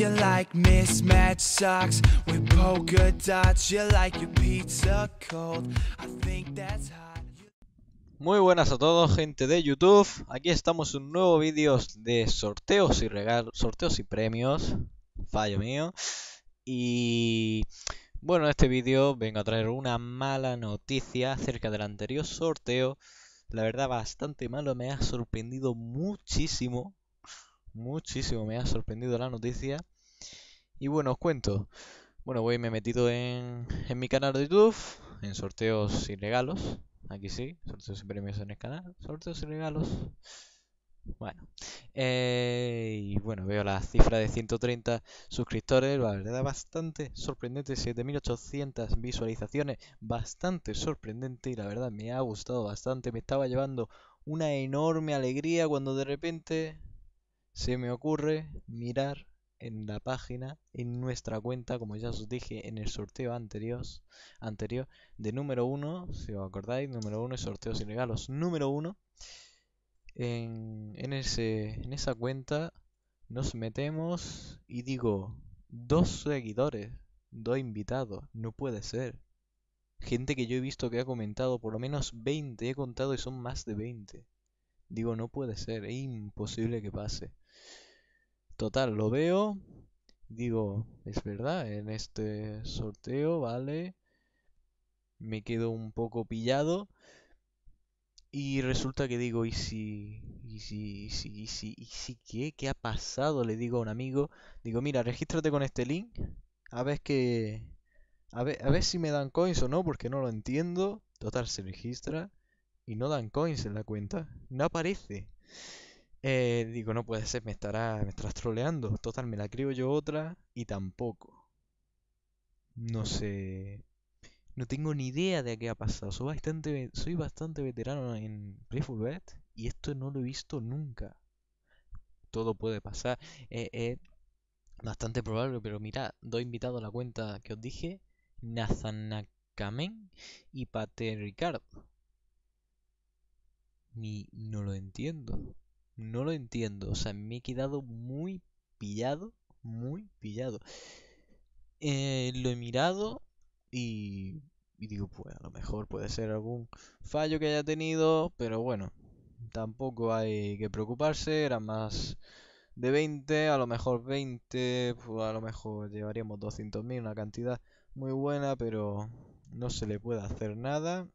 Muy buenas a todos, gente de YouTube. Aquí estamos en un nuevo vídeo de sorteos y regalos, sorteos y premios. Fallo mío. Y bueno, en este vídeo vengo a traer una mala noticia acerca del anterior sorteo. La verdad, bastante malo, me ha sorprendido muchísimo muchísimo, me ha sorprendido la noticia. Y bueno, os cuento. Bueno, voy me he metido en, en mi canal de YouTube, en sorteos y regalos. Aquí sí, sorteos y premios en el canal, sorteos y regalos. Bueno, eh, y bueno, veo la cifra de 130 suscriptores, la verdad bastante sorprendente, 7800 visualizaciones, bastante sorprendente y la verdad me ha gustado bastante, me estaba llevando una enorme alegría cuando de repente se me ocurre mirar en la página, en nuestra cuenta, como ya os dije en el sorteo anterior, anterior de número 1, si os acordáis, número 1 es sorteos y regalos, número 1, en, en, en esa cuenta nos metemos y digo, dos seguidores, dos invitados, no puede ser. Gente que yo he visto que ha comentado, por lo menos 20, he contado y son más de 20. Digo, no puede ser, es imposible que pase. Total, lo veo. Digo, es verdad, en este sorteo, ¿vale? Me quedo un poco pillado. Y resulta que digo, ¿y si, y si, y si, y si, qué? ¿Qué ha pasado? Le digo a un amigo, digo, mira, regístrate con este link, a ver que, a ver, a ver si me dan coins o no, porque no lo entiendo. Total, se registra y no dan coins en la cuenta, no aparece. Eh, digo, no puede ser, me estará me estás troleando. Total, me la creo yo otra y tampoco. No sé. No tengo ni idea de qué ha pasado. Soy bastante, soy bastante veterano en Playful Bet y esto no lo he visto nunca. Todo puede pasar. Es eh, eh, bastante probable, pero mira doy invitado a la cuenta que os dije: Nazanakamen y Pater Ricardo. Ni, no lo entiendo. No lo entiendo. O sea, me he quedado muy pillado. Muy pillado. Eh, lo he mirado y, y digo, pues a lo mejor puede ser algún fallo que haya tenido. Pero bueno, tampoco hay que preocuparse. Era más de 20, a lo mejor 20, pues a lo mejor llevaríamos 200.000, una cantidad muy buena, pero no se le puede hacer nada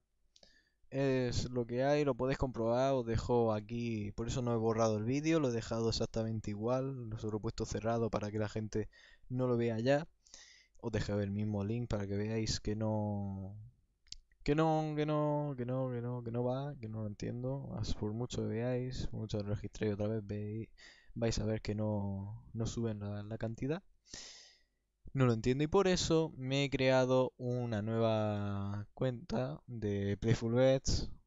es lo que hay, lo podéis comprobar, os dejo aquí, por eso no he borrado el vídeo, lo he dejado exactamente igual, lo he puesto cerrado para que la gente no lo vea ya. Os dejo el mismo link para que veáis que no que no, que no, que no, que no, que no va, que no lo entiendo. Por mucho que veáis, mucho registréis otra vez, veis, vais a ver que no, no suben la cantidad. No lo entiendo y por eso me he creado una nueva cuenta de Playful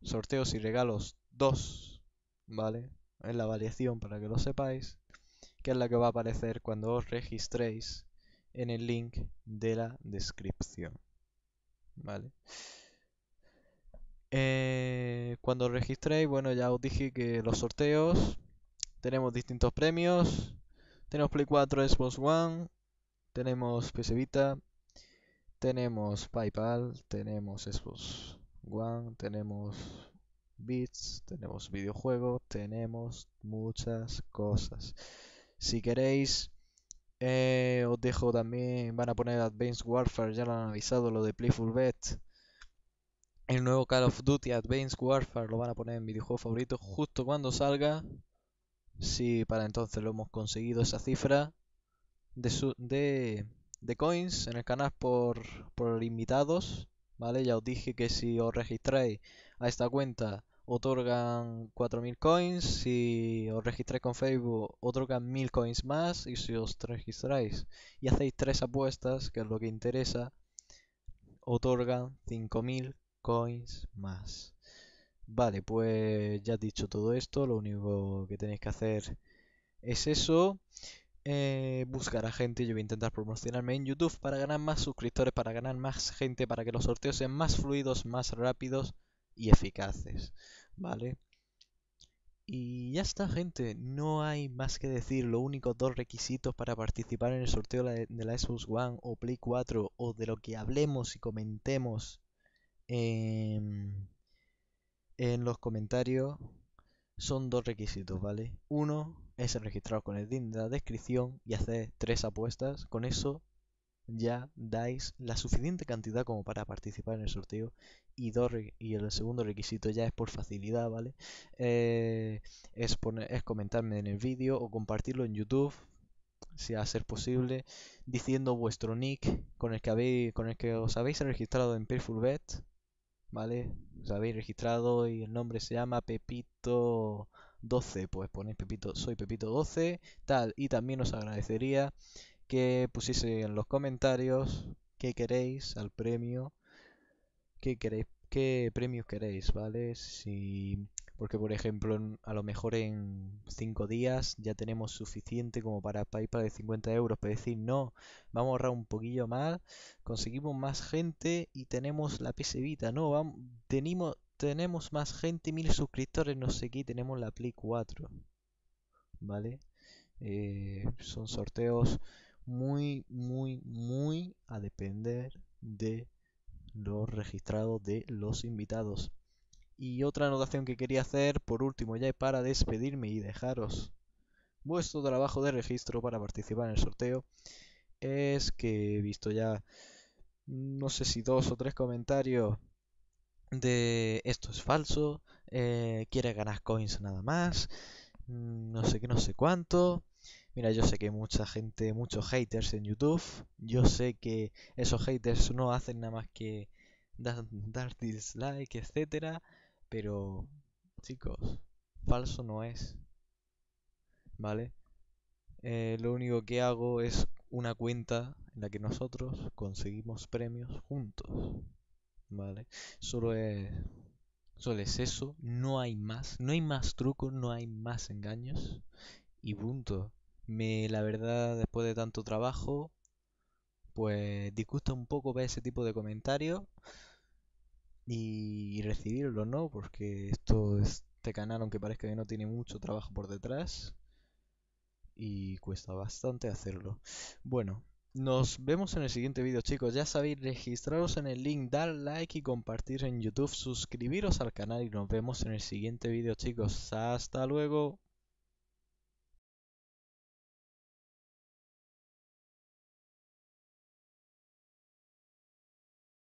sorteos y regalos 2, ¿vale? Es la variación para que lo sepáis, que es la que va a aparecer cuando os registréis en el link de la descripción, ¿vale? Eh, cuando os registréis, bueno, ya os dije que los sorteos tenemos distintos premios. Tenemos Play 4, Xbox One, tenemos PC tenemos PayPal, tenemos Xbox One, tenemos bits, tenemos videojuegos, tenemos muchas cosas. Si queréis, eh, os dejo también, van a poner Advanced Warfare, ya lo han avisado, lo de Playful Bet. El nuevo Call of Duty Advanced Warfare lo van a poner en videojuego favorito justo cuando salga. Si para entonces lo hemos conseguido esa cifra, de, coins en el canal por, por invitados. ¿Vale? Ya os dije que si os registráis a esta cuenta otorgan 4.000 coins, si os registráis con Facebook otorgan 1.000 coins más y si os registráis y hacéis tres apuestas, que es lo que interesa, otorgan 5.000 coins más. Vale, pues ya dicho todo esto, lo único que tenéis que hacer es eso. Eh, buscar a gente. Yo voy a intentar promocionarme en YouTube para ganar más suscriptores, para ganar más gente, para que los sorteos sean más fluidos, más rápidos y eficaces. ¿Vale? Y ya está, gente. No hay más que decir. Lo único, dos requisitos para participar en el sorteo de la Xbox One o Play 4 o de lo que hablemos y comentemos en, en los comentarios son dos requisitos, ¿vale? Uno, es registrado con el link de la descripción y hacer tres apuestas. Con eso ya dais la suficiente cantidad como para participar en el sorteo. Y, dos, y el segundo requisito ya es por facilidad, ¿vale? Eh, es, poner, es comentarme en el vídeo o compartirlo en YouTube si a ser posible, diciendo vuestro nick con el que habéis, con el que os habéis registrado en Bet, ¿vale? Os habéis registrado y el nombre se llama Pepito 12, pues ponéis Pepito, soy Pepito 12, tal, y también os agradecería que pusiese en los comentarios qué queréis al premio, qué queréis, qué premios queréis, ¿vale? Si porque por ejemplo a lo mejor en 5 días ya tenemos suficiente como para PayPal de 50 euros, pero decir no, vamos a ahorrar un poquillo más, conseguimos más gente y tenemos la PS no, vamos, tenemos, tenemos más gente, mil suscriptores, no sé qué, tenemos la Play 4. ¿Vale? Eh, son sorteos muy, muy, muy a depender de los registrados de los invitados. Y otra anotación que quería hacer, por último, ya para despedirme y dejaros vuestro trabajo de registro para participar en el sorteo, es que he visto ya, no sé si dos o tres comentarios de esto es falso, eh, quiere ganar coins nada más, mm, no sé qué, no sé cuánto. Mira, yo sé que mucha gente, muchos haters en YouTube, yo sé que esos haters no hacen nada más que dar, dislike, etcétera, pero chicos, falso no es. ¿Vale? Eh, lo único que hago es una cuenta en la que nosotros conseguimos premios juntos. ¿vale? Solo es, solo es eso, no hay más, no hay más trucos, no hay más engaños y punto. Me, la verdad, después de tanto trabajo, pues disgusta un poco ver ese tipo de comentarios y, y recibirlo, ¿no? Porque esto, este canal, aunque parezca que no tiene mucho trabajo por detrás, y cuesta bastante hacerlo. Bueno, nos vemos en el siguiente vídeo chicos, ya sabéis, registraros en el link, dar like y compartir en YouTube, suscribiros al canal y nos vemos en el siguiente vídeo chicos, hasta luego.